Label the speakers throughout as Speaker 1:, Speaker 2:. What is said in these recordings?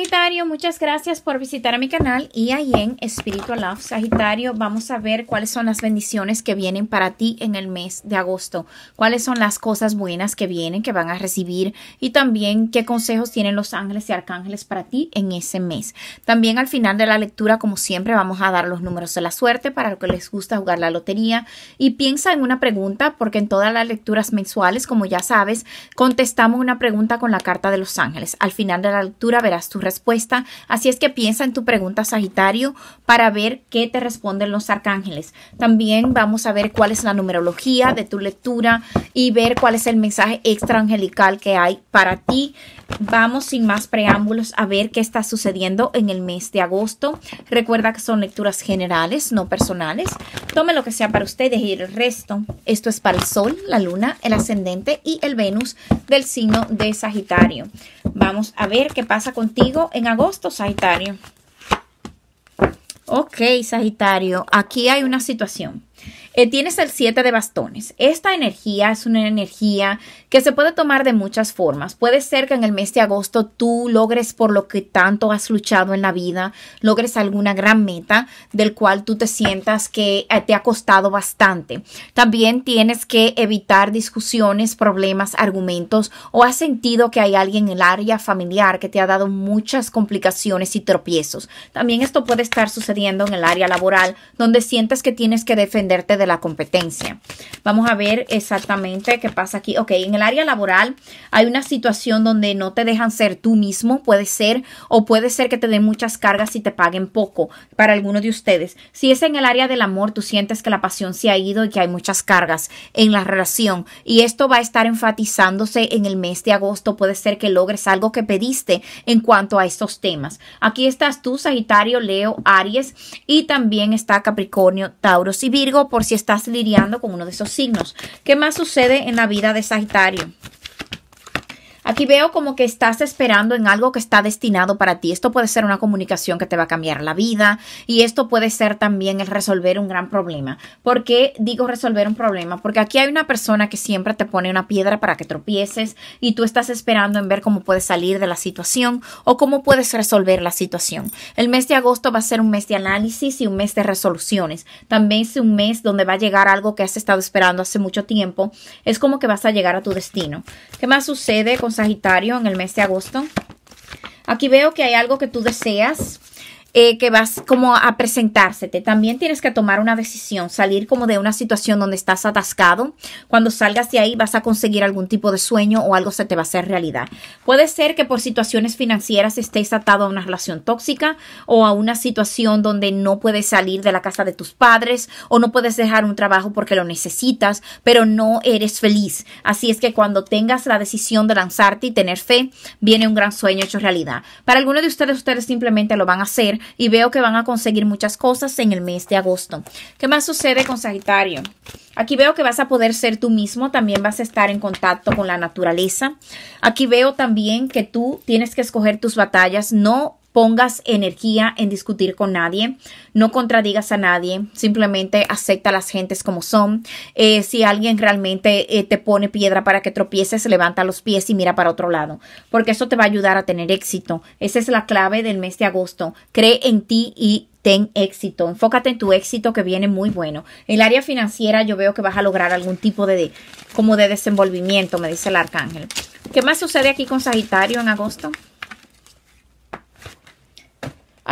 Speaker 1: Sagitario, muchas gracias por visitar a mi canal y ahí en Espíritu Love Sagitario vamos a ver cuáles son las bendiciones que vienen para ti en el mes de agosto, cuáles son las cosas buenas que vienen, que van a recibir y también qué consejos tienen los ángeles y arcángeles para ti en ese mes. También al final de la lectura, como siempre, vamos a dar los números de la suerte para los que les gusta jugar la lotería y piensa en una pregunta porque en todas las lecturas mensuales, como ya sabes, contestamos una pregunta con la carta de los ángeles. Al final de la lectura verás tu respuesta respuesta. Así es que piensa en tu pregunta, Sagitario, para ver qué te responden los arcángeles. También vamos a ver cuál es la numerología de tu lectura y ver cuál es el mensaje extraangelical que hay para ti. Vamos sin más preámbulos a ver qué está sucediendo en el mes de agosto. Recuerda que son lecturas generales, no personales. Tome lo que sea para ustedes y el resto. Esto es para el Sol, la Luna, el Ascendente y el Venus del signo de Sagitario. Vamos a ver qué pasa contigo en agosto, Sagitario. Ok, Sagitario, aquí hay una situación. Eh, tienes el 7 de bastones. Esta energía es una energía que se puede tomar de muchas formas. Puede ser que en el mes de agosto tú logres por lo que tanto has luchado en la vida, logres alguna gran meta del cual tú te sientas que eh, te ha costado bastante. También tienes que evitar discusiones, problemas, argumentos o has sentido que hay alguien en el área familiar que te ha dado muchas complicaciones y tropiezos. También esto puede estar sucediendo en el área laboral donde sientes que tienes que defenderte de la competencia. Vamos a ver exactamente qué pasa aquí. Ok, en el área laboral hay una situación donde no te dejan ser tú mismo, puede ser, o puede ser que te den muchas cargas y te paguen poco para algunos de ustedes. Si es en el área del amor, tú sientes que la pasión se ha ido y que hay muchas cargas en la relación. Y esto va a estar enfatizándose en el mes de agosto. Puede ser que logres algo que pediste en cuanto a estos temas. Aquí estás tú, Sagitario, Leo, Aries y también está Capricornio, Tauros y Virgo. Por si estás lidiando con uno de esos signos. ¿Qué más sucede en la vida de Sagitario? y veo como que estás esperando en algo que está destinado para ti. Esto puede ser una comunicación que te va a cambiar la vida y esto puede ser también el resolver un gran problema. ¿Por qué digo resolver un problema? Porque aquí hay una persona que siempre te pone una piedra para que tropieces y tú estás esperando en ver cómo puedes salir de la situación o cómo puedes resolver la situación. El mes de agosto va a ser un mes de análisis y un mes de resoluciones. También es un mes donde va a llegar algo que has estado esperando hace mucho tiempo. Es como que vas a llegar a tu destino. ¿Qué más sucede con en el mes de agosto. Aquí veo que hay algo que tú deseas eh, que vas como a presentársete, también tienes que tomar una decisión, salir como de una situación donde estás atascado. Cuando salgas de ahí vas a conseguir algún tipo de sueño o algo se te va a hacer realidad. Puede ser que por situaciones financieras estés atado a una relación tóxica o a una situación donde no puedes salir de la casa de tus padres o no puedes dejar un trabajo porque lo necesitas, pero no eres feliz. Así es que cuando tengas la decisión de lanzarte y tener fe, viene un gran sueño hecho realidad. Para algunos de ustedes, ustedes simplemente lo van a hacer y veo que van a conseguir muchas cosas en el mes de agosto. ¿Qué más sucede con Sagitario? Aquí veo que vas a poder ser tú mismo, también vas a estar en contacto con la naturaleza. Aquí veo también que tú tienes que escoger tus batallas, no pongas energía en discutir con nadie, no contradigas a nadie, simplemente acepta a las gentes como son. Eh, si alguien realmente eh, te pone piedra para que tropieces, levanta los pies y mira para otro lado, porque eso te va a ayudar a tener éxito. Esa es la clave del mes de agosto. Cree en ti y ten éxito, enfócate en tu éxito que viene muy bueno. En el área financiera yo veo que vas a lograr algún tipo de, como de desenvolvimiento, me dice el arcángel. ¿Qué más sucede aquí con Sagitario en agosto?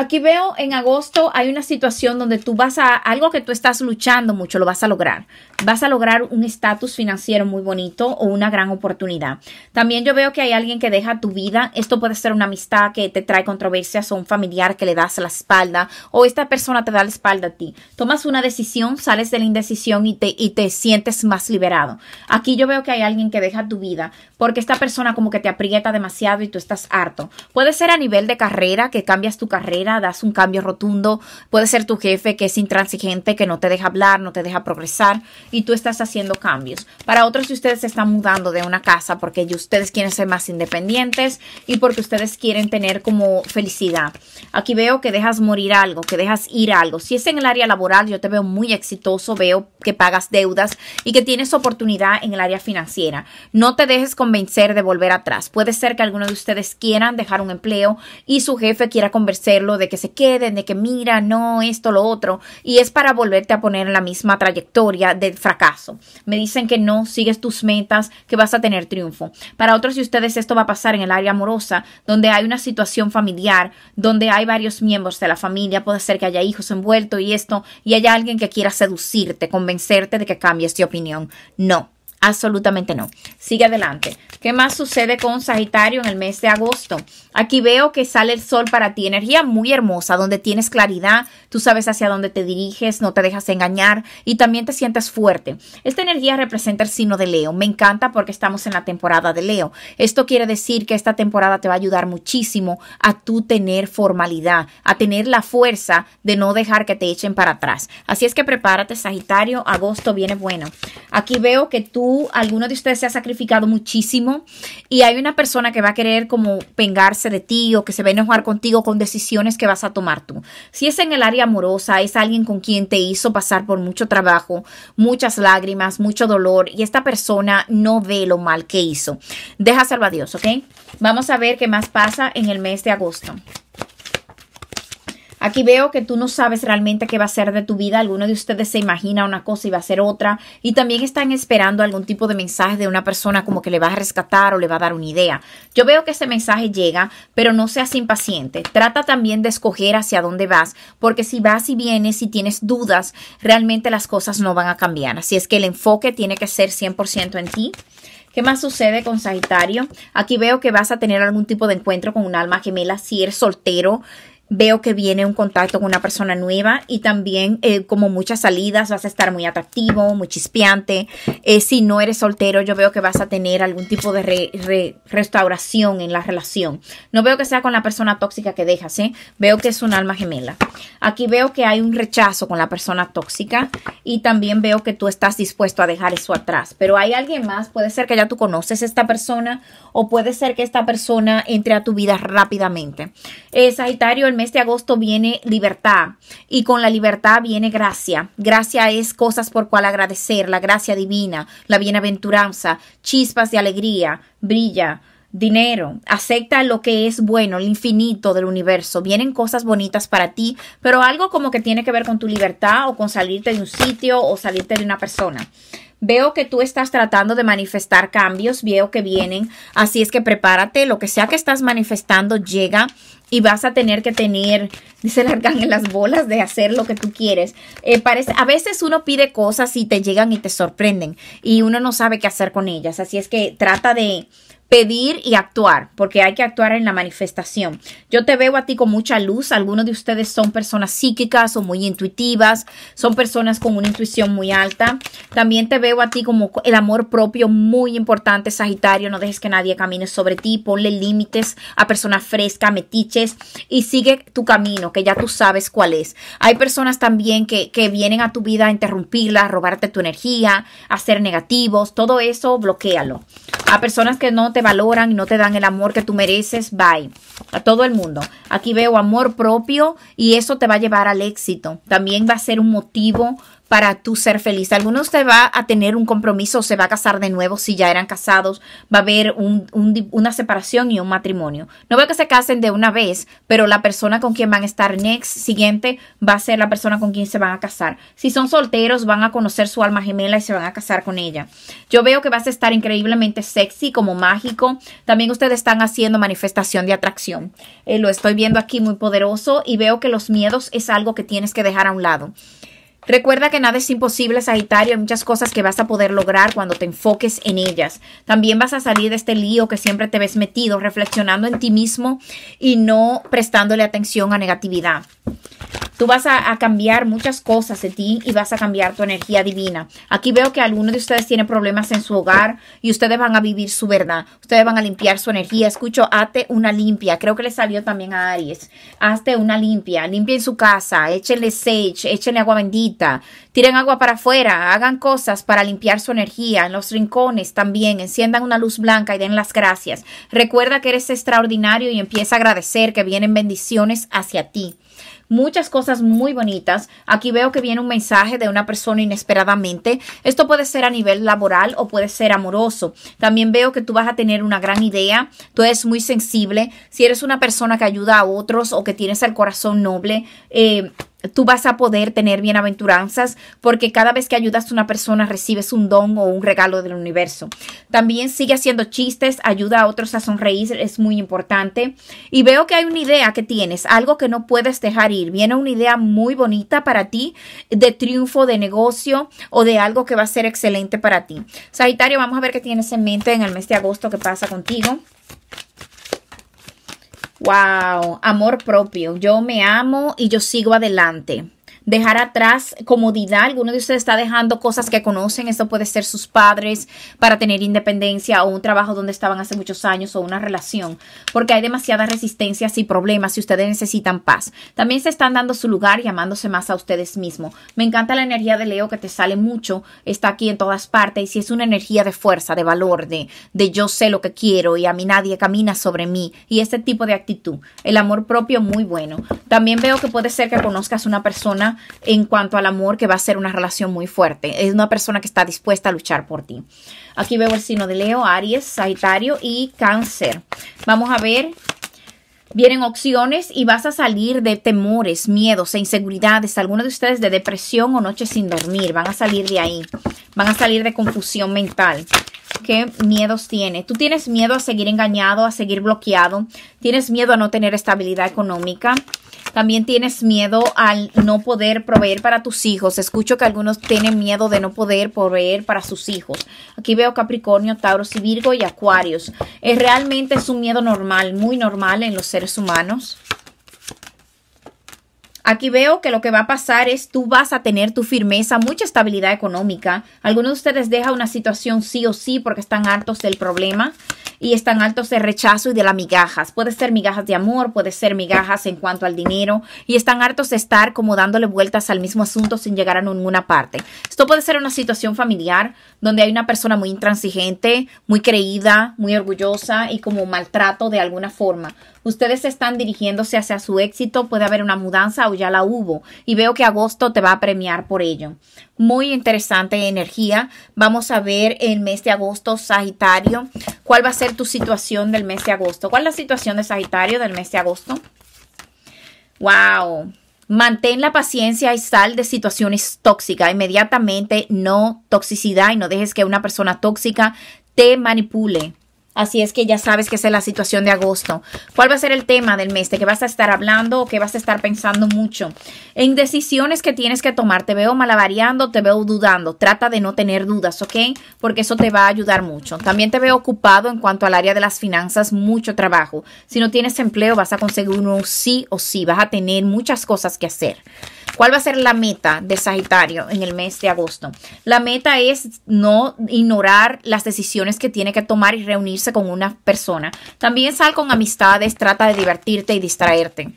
Speaker 1: Aquí veo en agosto hay una situación donde tú vas a algo que tú estás luchando mucho, lo vas a lograr. Vas a lograr un estatus financiero muy bonito o una gran oportunidad. También yo veo que hay alguien que deja tu vida. Esto puede ser una amistad que te trae controversias o un familiar que le das la espalda o esta persona te da la espalda a ti. Tomas una decisión, sales de la indecisión y te, y te sientes más liberado. Aquí yo veo que hay alguien que deja tu vida porque esta persona como que te aprieta demasiado y tú estás harto. Puede ser a nivel de carrera, que cambias tu carrera das un cambio rotundo. Puede ser tu jefe que es intransigente, que no te deja hablar, no te deja progresar y tú estás haciendo cambios. Para otros si ustedes se están mudando de una casa porque ustedes quieren ser más independientes y porque ustedes quieren tener como felicidad. Aquí veo que dejas morir algo, que dejas ir algo. Si es en el área laboral, yo te veo muy exitoso, veo que pagas deudas y que tienes oportunidad en el área financiera. No te dejes convencer de volver atrás. Puede ser que alguno de ustedes quieran dejar un empleo y su jefe quiera convencerlo de que se queden, de que mira, no, esto, lo otro, y es para volverte a poner en la misma trayectoria del fracaso. Me dicen que no, sigues tus metas, que vas a tener triunfo. Para otros de ustedes esto va a pasar en el área amorosa, donde hay una situación familiar, donde hay varios miembros de la familia, puede ser que haya hijos envueltos y esto, y haya alguien que quiera seducirte, convencerte de que cambies de opinión. No, Absolutamente no. Sigue adelante. ¿Qué más sucede con Sagitario en el mes de agosto? Aquí veo que sale el sol para ti, energía muy hermosa, donde tienes claridad, tú sabes hacia dónde te diriges, no te dejas engañar y también te sientes fuerte. Esta energía representa el signo de Leo. Me encanta porque estamos en la temporada de Leo. Esto quiere decir que esta temporada te va a ayudar muchísimo a tú tener formalidad, a tener la fuerza de no dejar que te echen para atrás. Así es que prepárate, Sagitario, agosto viene bueno. Aquí veo que tú alguno de ustedes se ha sacrificado muchísimo y hay una persona que va a querer como vengarse de ti o que se va a enojar contigo con decisiones que vas a tomar tú. Si es en el área amorosa, es alguien con quien te hizo pasar por mucho trabajo, muchas lágrimas, mucho dolor y esta persona no ve lo mal que hizo. salvo a Dios, ¿ok? Vamos a ver qué más pasa en el mes de agosto. Aquí veo que tú no sabes realmente qué va a ser de tu vida. Alguno de ustedes se imagina una cosa y va a ser otra. Y también están esperando algún tipo de mensaje de una persona como que le vas a rescatar o le va a dar una idea. Yo veo que ese mensaje llega, pero no seas impaciente. Trata también de escoger hacia dónde vas, porque si vas y vienes, si tienes dudas, realmente las cosas no van a cambiar. Así es que el enfoque tiene que ser 100% en ti. ¿Qué más sucede con Sagitario? Aquí veo que vas a tener algún tipo de encuentro con un alma gemela si eres soltero veo que viene un contacto con una persona nueva y también eh, como muchas salidas vas a estar muy atractivo, muy chispeante. Eh, si no eres soltero, yo veo que vas a tener algún tipo de restauración en la relación. No veo que sea con la persona tóxica que dejas, ¿eh? Veo que es un alma gemela. Aquí veo que hay un rechazo con la persona tóxica y también veo que tú estás dispuesto a dejar eso atrás. Pero hay alguien más, puede ser que ya tú conoces esta persona o puede ser que esta persona entre a tu vida rápidamente. Sagitario, el mes de agosto viene libertad y con la libertad viene gracia. Gracia es cosas por cual agradecer, la gracia divina, la bienaventuranza, chispas de alegría, brilla, dinero, acepta lo que es bueno, el infinito del universo. Vienen cosas bonitas para ti, pero algo como que tiene que ver con tu libertad o con salirte de un sitio o salirte de una persona. Veo que tú estás tratando de manifestar cambios, veo que vienen, así es que prepárate, lo que sea que estás manifestando llega y vas a tener que tener, dice largan en las bolas de hacer lo que tú quieres. Eh, parece, a veces uno pide cosas y te llegan y te sorprenden y uno no sabe qué hacer con ellas. Así es que trata de, pedir y actuar, porque hay que actuar en la manifestación. Yo te veo a ti con mucha luz, algunos de ustedes son personas psíquicas o muy intuitivas, son personas con una intuición muy alta. También te veo a ti como el amor propio muy importante, Sagitario, no dejes que nadie camine sobre ti, ponle límites a personas frescas, metiches y sigue tu camino, que ya tú sabes cuál es. Hay personas también que, vienen a tu vida a interrumpirla, a robarte tu energía, a negativos, todo eso bloquealo a personas que no te valoran y no te dan el amor que tú mereces, bye. A todo el mundo. Aquí veo amor propio y eso te va a llevar al éxito. También va a ser un motivo para tú ser feliz. Algunos te va a tener un compromiso, se va a casar de nuevo si ya eran casados, va a haber una separación y un matrimonio. No veo que se casen de una vez, pero la persona con quien van a estar next, siguiente, va a ser la persona con quien se van a casar. Si son solteros, van a conocer su alma gemela y se van a casar con ella. Yo veo que vas a estar increíblemente sexy, como mágico. También ustedes están haciendo manifestación de atracción. Eh, lo estoy viendo aquí muy poderoso y veo que los miedos es algo que tienes que dejar a un lado. Recuerda que nada es imposible, Sagitario. Hay muchas cosas que vas a poder lograr cuando te enfoques en ellas. También vas a salir de este lío que siempre te ves metido, reflexionando en ti mismo y no prestándole atención a negatividad. Tú vas a, cambiar muchas cosas de ti y vas a cambiar tu energía divina. Aquí veo que algunos de ustedes tienen problemas en su hogar y ustedes van a vivir su verdad. Ustedes van a limpiar su energía. Escucho, hazte una limpia. Creo que le salió también a Aries. Hazte una limpia. Limpien su casa. Échenle sage. Échenle agua bendita. Tiren agua para afuera. Hagan cosas para limpiar su energía. En los rincones también. Enciendan una luz blanca y den las gracias. Recuerda que eres extraordinario y empieza a agradecer que vienen bendiciones hacia ti muchas cosas muy bonitas. Aquí veo que viene un mensaje de una persona inesperadamente. Esto puede ser a nivel laboral o puede ser amoroso. También veo que tú vas a tener una gran idea, tú eres muy sensible. Si eres una persona que ayuda a otros o que tienes el corazón noble, eh, tú vas a poder tener bienaventuranzas porque cada vez que ayudas a una persona recibes un don o un regalo del universo. También sigue haciendo chistes, ayuda a otros a sonreír, es muy importante. Y veo que hay una idea que tienes, algo que no puedes dejar ir. Viene una idea muy bonita para ti de triunfo, de negocio o de algo que va a ser excelente para ti. Sagitario, vamos a ver qué tienes en mente en el mes de agosto que pasa contigo. Wow, amor propio. Yo me amo y yo sigo adelante dejar atrás comodidad. Alguno de ustedes está dejando cosas que conocen. Eso puede ser sus padres para tener independencia o un trabajo donde estaban hace muchos años o una relación. Porque hay demasiadas resistencias y problemas y ustedes necesitan paz. También se están dando su lugar y amándose más a ustedes mismos. Me encanta la energía de Leo que te sale mucho. Está aquí en todas partes. Y si es una energía de fuerza, de valor, de, de yo sé lo que quiero y a mí nadie camina sobre mí. Y este tipo de actitud. El amor propio muy bueno. También veo que puede ser que conozcas una persona en cuanto al amor que va a ser una relación muy fuerte. Es una persona que está dispuesta a luchar por ti. Aquí veo el signo de Leo, Aries, Sagitario y Cáncer. Vamos a ver Vienen opciones y vas a salir de temores, miedos e inseguridades. Algunos de ustedes de depresión o noches sin dormir. Van a salir de ahí. Van a salir de confusión mental. ¿Qué miedos tiene? Tú tienes miedo a seguir engañado, a seguir bloqueado. Tienes miedo a no tener estabilidad económica. También tienes miedo al no poder proveer para tus hijos. Escucho que algunos tienen miedo de no poder proveer para sus hijos. Aquí veo Capricornio, Tauros y Virgo y Acuarios. es realmente es un miedo normal, muy normal en los seres humanos. Aquí veo que lo que va a pasar es tú vas a tener tu firmeza, mucha estabilidad económica. Algunos de ustedes deja una situación sí o sí porque están hartos del problema y están hartos del rechazo y de las migajas. Puede ser migajas de amor, puede ser migajas en cuanto al dinero y están hartos de estar como dándole vueltas al mismo asunto sin llegar a ninguna parte. Esto puede ser una situación familiar donde hay una persona muy intransigente, muy creída, muy orgullosa y como maltrato de alguna forma. Ustedes están dirigiéndose hacia su éxito, puede haber una mudanza o ya la hubo y veo que agosto te va a premiar por ello. Muy interesante energía. Vamos a ver el mes de agosto, Sagitario, cuál va a ser tu situación del mes de agosto. ¿Cuál es la situación de Sagitario del mes de agosto? Wow. Mantén la paciencia y sal de situaciones tóxicas. Inmediatamente no toxicidad y no dejes que una persona tóxica te manipule. Así es que ya sabes que es la situación de agosto. ¿Cuál va a ser el tema del mes? ¿De qué vas a estar hablando o qué vas a estar pensando mucho? En decisiones que tienes que tomar. Te veo malavariando, te veo dudando. Trata de no tener dudas, ¿ok? Porque eso te va a ayudar mucho. También te veo ocupado en cuanto al área de las finanzas, mucho trabajo. Si no tienes empleo, vas a conseguir uno sí o sí. Vas a tener muchas cosas que hacer. ¿Cuál va a ser la meta de Sagitario en el mes de agosto? La meta es no ignorar las decisiones que tiene que tomar y reunirse con una persona. También sal con amistades, trata de divertirte y distraerte.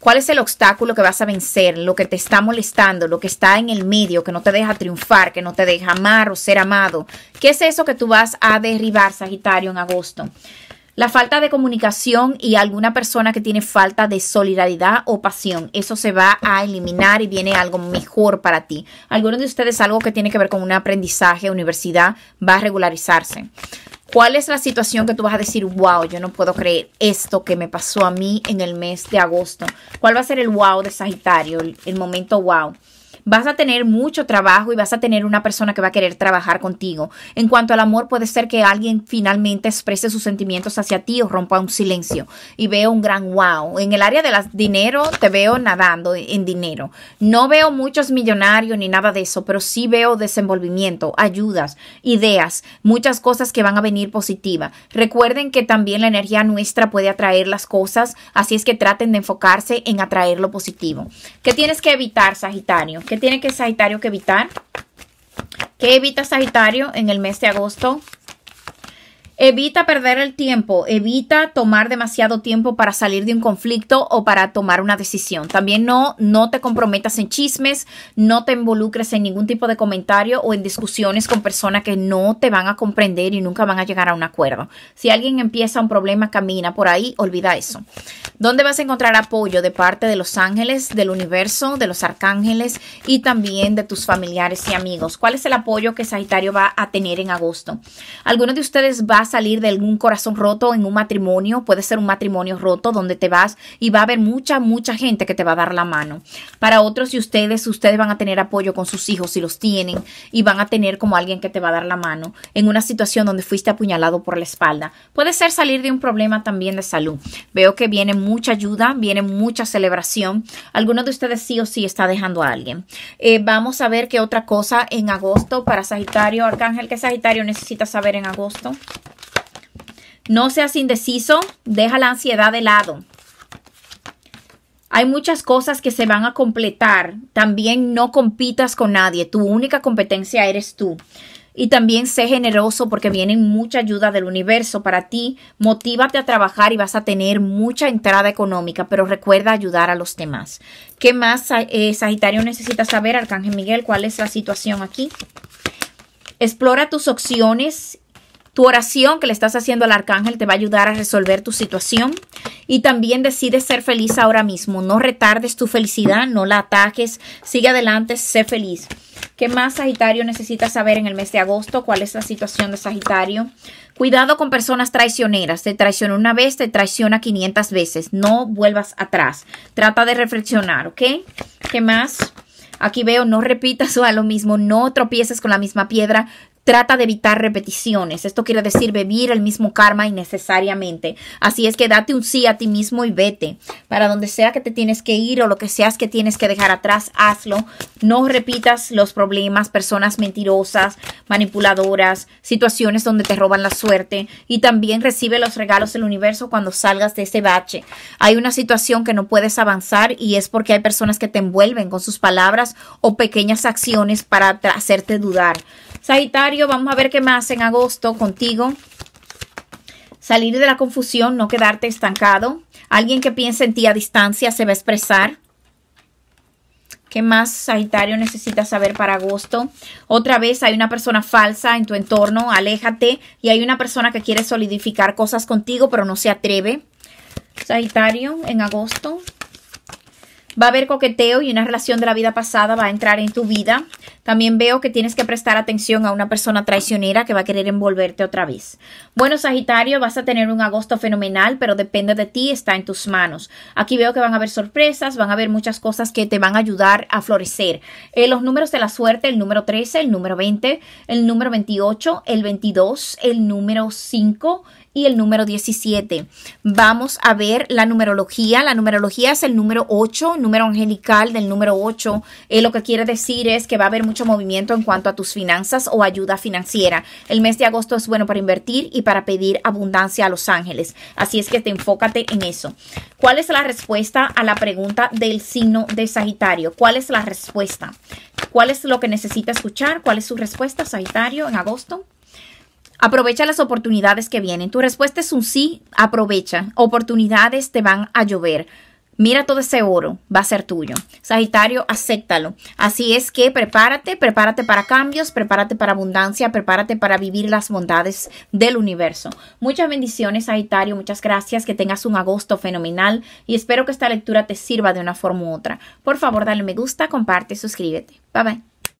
Speaker 1: ¿Cuál es el obstáculo que vas a vencer? Lo que te está molestando, lo que está en el medio, que no te deja triunfar, que no te deja amar o ser amado. ¿Qué es eso que tú vas a derribar, Sagitario, en agosto? La falta de comunicación y alguna persona que tiene falta de solidaridad o pasión, eso se va a eliminar y viene algo mejor para ti. Algunos de ustedes algo que tiene que ver con un aprendizaje, universidad, va a regularizarse. ¿Cuál es la situación que tú vas a decir, wow, yo no puedo creer esto que me pasó a mí en el mes de agosto? ¿Cuál va a ser el wow de Sagitario, el, el momento wow? vas a tener mucho trabajo y vas a tener una persona que va a querer trabajar contigo. En cuanto al amor, puede ser que alguien finalmente exprese sus sentimientos hacia ti o rompa un silencio. Y veo un gran wow. En el área de las dinero, te veo nadando en dinero. No veo muchos millonarios ni nada de eso, pero sí veo desenvolvimiento, ayudas, ideas, muchas cosas que van a venir positivas. Recuerden que también la energía nuestra puede atraer las cosas, así es que traten de enfocarse en atraer lo positivo. ¿Qué tienes que evitar, Sagitario? ¿Qué tiene que Sagitario que evitar? ¿Qué evita Sagitario en el mes de agosto? Evita perder el tiempo, evita tomar demasiado tiempo para salir de un conflicto o para tomar una decisión. También no, no te comprometas en chismes, no te involucres en ningún tipo de comentario o en discusiones con personas que no te van a comprender y nunca van a llegar a un acuerdo. Si alguien empieza un problema, camina por ahí, olvida eso. ¿Dónde vas a encontrar apoyo de parte de los ángeles, del universo, de los arcángeles y también de tus familiares y amigos? ¿Cuál es el apoyo que Sagitario va a tener en agosto? Algunos de ustedes va salir de algún corazón roto en un matrimonio, puede ser un matrimonio roto donde te vas y va a haber mucha, mucha gente que te va a dar la mano. Para otros y ustedes, ustedes van a tener apoyo con sus hijos si los tienen y van a tener como alguien que te va a dar la mano en una situación donde fuiste apuñalado por la espalda. Puede ser salir de un problema también de salud. Veo que viene mucha ayuda, viene mucha celebración. Algunos de ustedes sí o sí está dejando a alguien. Eh, vamos a ver qué otra cosa en agosto para Sagitario. Arcángel, que Sagitario necesita saber en agosto? No seas indeciso, deja la ansiedad de lado. Hay muchas cosas que se van a completar. También no compitas con nadie. Tu única competencia eres tú. Y también sé generoso porque viene mucha ayuda del universo para ti. Motívate a trabajar y vas a tener mucha entrada económica, pero recuerda ayudar a los demás. ¿Qué más eh, Sagitario necesita saber, Arcángel Miguel? ¿Cuál es la situación aquí? Explora tus opciones tu oración que le estás haciendo al arcángel te va a ayudar a resolver tu situación. Y también decides ser feliz ahora mismo. No retardes tu felicidad, no la ataques. Sigue adelante, sé feliz. ¿Qué más Sagitario necesitas saber en el mes de agosto? ¿Cuál es la situación de Sagitario? Cuidado con personas traicioneras. Te traiciona una vez, te traiciona 500 veces. No vuelvas atrás. Trata de reflexionar, ¿ok? ¿Qué más? Aquí veo, no repitas a lo mismo, no tropieces con la misma piedra, Trata de evitar repeticiones. Esto quiere decir vivir el mismo karma innecesariamente. Así es que date un sí a ti mismo y vete. Para donde sea que te tienes que ir o lo que seas que tienes que dejar atrás, hazlo. No repitas los problemas, personas mentirosas, manipuladoras, situaciones donde te roban la suerte. Y también recibe los regalos del universo cuando salgas de ese bache. Hay una situación que no puedes avanzar y es porque hay personas que te envuelven con sus palabras o pequeñas acciones para hacerte dudar. Sagitario, vamos a ver qué más en agosto contigo. Salir de la confusión, no quedarte estancado. Alguien que piense en ti a distancia se va a expresar. ¿Qué más Sagitario necesitas saber para agosto? Otra vez hay una persona falsa en tu entorno, aléjate. Y hay una persona que quiere solidificar cosas contigo, pero no se atreve. Sagitario, en agosto. Va a haber coqueteo y una relación de la vida pasada va a entrar en tu vida. También veo que tienes que prestar atención a una persona traicionera que va a querer envolverte otra vez. Bueno, Sagitario, vas a tener un agosto fenomenal, pero depende de ti, está en tus manos. Aquí veo que van a haber sorpresas, van a haber muchas cosas que te van a ayudar a florecer. Eh, los números de la suerte, el número 13, el número 20, el número 28, el 22, el número 5, y el número 17. Vamos a ver la numerología. La numerología es el número 8, número angelical del número 8. Eh, lo que quiere decir es que va a haber mucho movimiento en cuanto a tus finanzas o ayuda financiera. El mes de agosto es bueno para invertir y para pedir abundancia a los ángeles. Así es que te enfócate en eso. ¿Cuál es la respuesta a la pregunta del signo de Sagitario? ¿Cuál es la respuesta? ¿Cuál es lo que necesita escuchar? ¿Cuál es su respuesta, Sagitario, en agosto? Aprovecha las oportunidades que vienen. Tu respuesta es un sí, aprovecha. Oportunidades te van a llover. Mira todo ese oro, va a ser tuyo. Sagitario, acéptalo. Así es que prepárate, prepárate para cambios, prepárate para abundancia, prepárate para vivir las bondades del universo. Muchas bendiciones, Sagitario, muchas gracias, que tengas un agosto fenomenal y espero que esta lectura te sirva de una forma u otra. Por favor, dale me gusta, comparte, suscríbete. Bye bye.